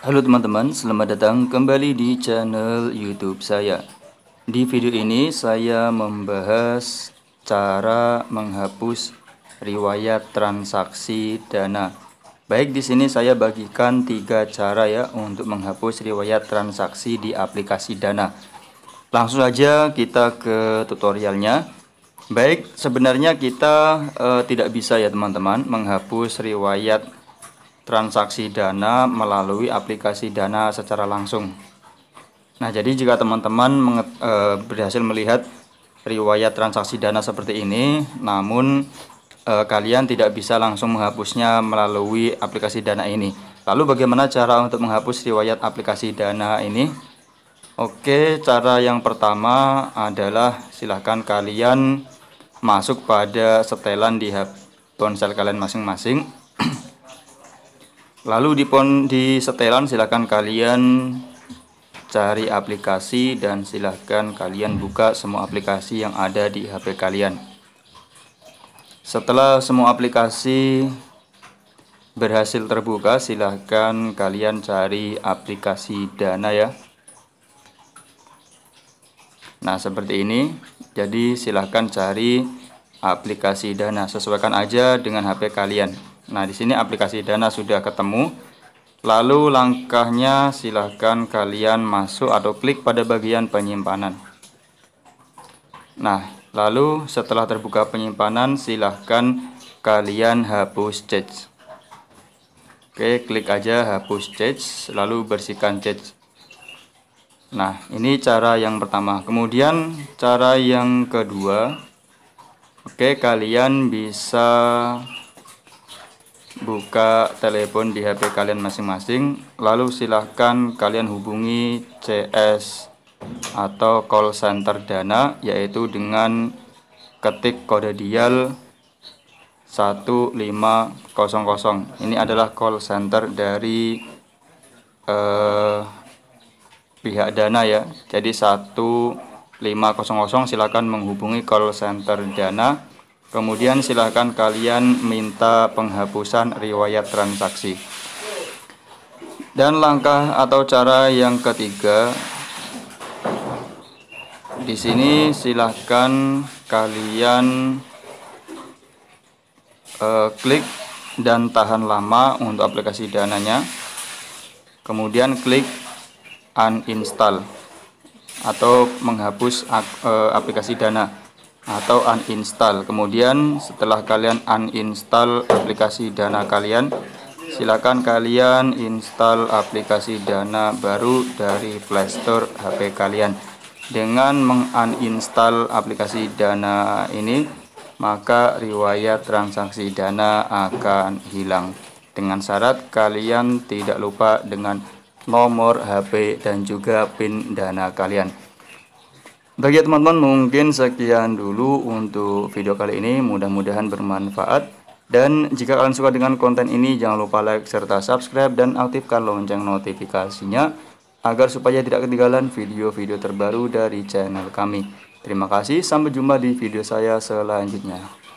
Halo teman-teman, selamat datang kembali di channel YouTube saya. Di video ini saya membahas cara menghapus riwayat transaksi dana. Baik, di sini saya bagikan tiga cara ya untuk menghapus riwayat transaksi di aplikasi Dana. Langsung aja kita ke tutorialnya. Baik, sebenarnya kita e, tidak bisa ya teman-teman menghapus riwayat transaksi dana melalui aplikasi dana secara langsung. Nah, jadi jika teman-teman eh, berhasil melihat riwayat transaksi dana seperti ini, namun e, kalian tidak bisa langsung menghapusnya melalui aplikasi dana ini. Lalu bagaimana cara untuk menghapus riwayat aplikasi dana ini? Oke, cara yang pertama adalah silahkan kalian masuk pada setelan di ponsel kalian masing-masing Lalu di pon di setelan silahkan kalian cari aplikasi dan silahkan kalian buka semua aplikasi yang ada di HP kalian. Setelah semua aplikasi berhasil terbuka, silahkan kalian cari aplikasi Dana ya. Nah, seperti ini. Jadi silahkan cari aplikasi Dana, sesuaikan aja dengan HP kalian. Nah, di sini aplikasi Dana sudah ketemu. Lalu langkahnya silahkan kalian masuk atau klik pada bagian penyimpanan. Nah, lalu setelah terbuka penyimpanan silahkan kalian hapus cache. Oke, klik aja hapus cache, lalu bersihkan cache. Nah, ini cara yang pertama. Kemudian cara yang kedua, oke kalian bisa buka telepon di HP kalian masing-masing lalu silahkan kalian hubungi CS atau call center dana yaitu dengan ketik kode dial 1500 ini adalah call center dari eh, pihak dana ya jadi 1500 silahkan menghubungi call center dana Kemudian silahkan kalian minta penghapusan riwayat transaksi. Dan langkah atau cara yang ketiga, di sini silahkan kalian eh, klik dan tahan lama untuk aplikasi dananya. Kemudian klik uninstall atau menghapus eh, aplikasi dana atau uninstall. Kemudian setelah kalian uninstall aplikasi Dana kalian, silakan kalian install aplikasi Dana baru dari Play Store HP kalian. Dengan menguninstall aplikasi Dana ini, maka riwayat transaksi Dana akan hilang. Dengan syarat kalian tidak lupa dengan nomor HP dan juga PIN Dana kalian. Bagi ya, teman-teman mungkin sekian dulu untuk video kali ini mudah-mudahan bermanfaat dan jika kalian suka dengan konten ini jangan lupa like serta subscribe dan aktifkan lonceng notifikasinya agar supaya tidak ketinggalan video-video terbaru dari channel kami. Terima kasih sampai jumpa di video saya selanjutnya.